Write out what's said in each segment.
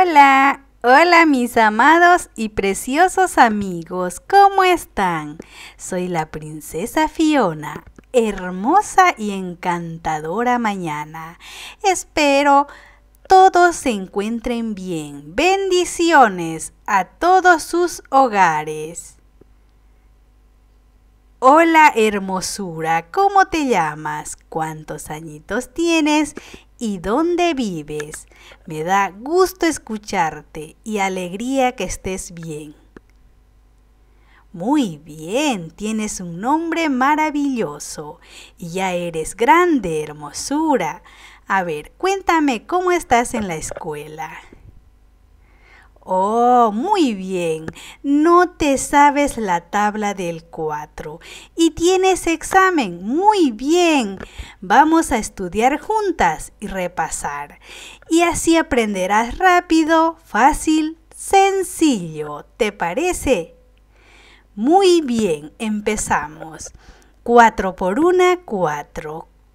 Hola, hola mis amados y preciosos amigos, ¿cómo están? Soy la princesa Fiona, hermosa y encantadora mañana. Espero todos se encuentren bien. Bendiciones a todos sus hogares. Hola hermosura, ¿cómo te llamas? ¿Cuántos añitos tienes? y dónde vives. Me da gusto escucharte y alegría que estés bien. Muy bien, tienes un nombre maravilloso y ya eres grande, hermosura. A ver, cuéntame cómo estás en la escuela. Oh, muy bien. No te sabes la tabla del 4. Y tienes examen. Muy bien. Vamos a estudiar juntas y repasar. Y así aprenderás rápido, fácil, sencillo. ¿Te parece? Muy bien. Empezamos. 4 por 1, 4.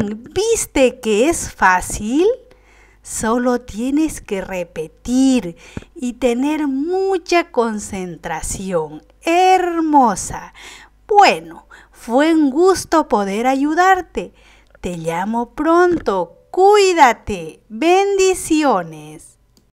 ¿viste que es fácil? Solo tienes que repetir y tener mucha concentración. Hermosa. Bueno, fue un gusto poder ayudarte. Te llamo pronto. Cuídate. Bendiciones.